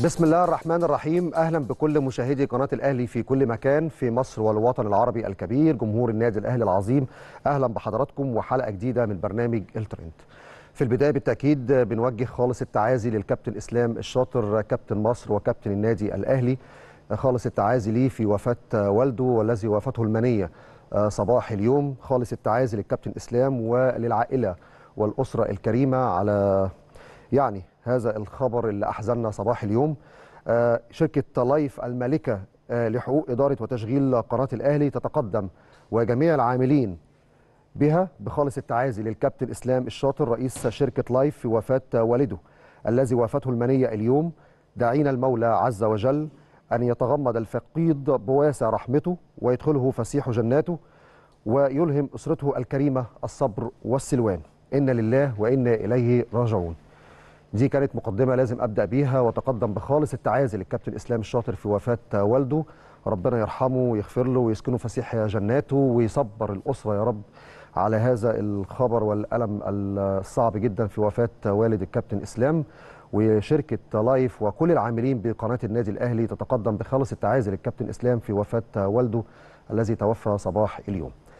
بسم الله الرحمن الرحيم اهلا بكل مشاهدي قناه الاهلي في كل مكان في مصر والوطن العربي الكبير جمهور النادي الاهلي العظيم اهلا بحضراتكم وحلقه جديده من برنامج الترند في البدايه بالتاكيد بنوجه خالص التعازي للكابتن اسلام الشاطر كابتن مصر وكابتن النادي الاهلي خالص التعازي ليه في وفاه والده والذي وافته المنيه صباح اليوم خالص التعازي للكابتن اسلام وللعائله والاسره الكريمه على يعني هذا الخبر اللي أحزننا صباح اليوم آه، شركة لايف المالكة آه، لحقوق إدارة وتشغيل قناة الأهلي تتقدم وجميع العاملين بها بخالص التعازي للكابتن إسلام الشاطر رئيس شركة لايف في وفاة والده الذي وافته المنية اليوم دعينا المولى عز وجل أن يتغمد الفقيد بواسع رحمته ويدخله فسيح جناته ويلهم أسرته الكريمة الصبر والسلوان إن لله وإنا إليه راجعون دي كانت مقدمة لازم أبدأ بيها وتقدم بخالص التعازي للكابتن إسلام الشاطر في وفاة والده ربنا يرحمه ويغفر له ويسكنه فسيح جناته ويصبر الأسرة يا رب على هذا الخبر والألم الصعب جدا في وفاة والد الكابتن إسلام وشركة لايف وكل العاملين بقناة النادي الأهلي تتقدم بخالص التعازي للكابتن إسلام في وفاة والده الذي توفى صباح اليوم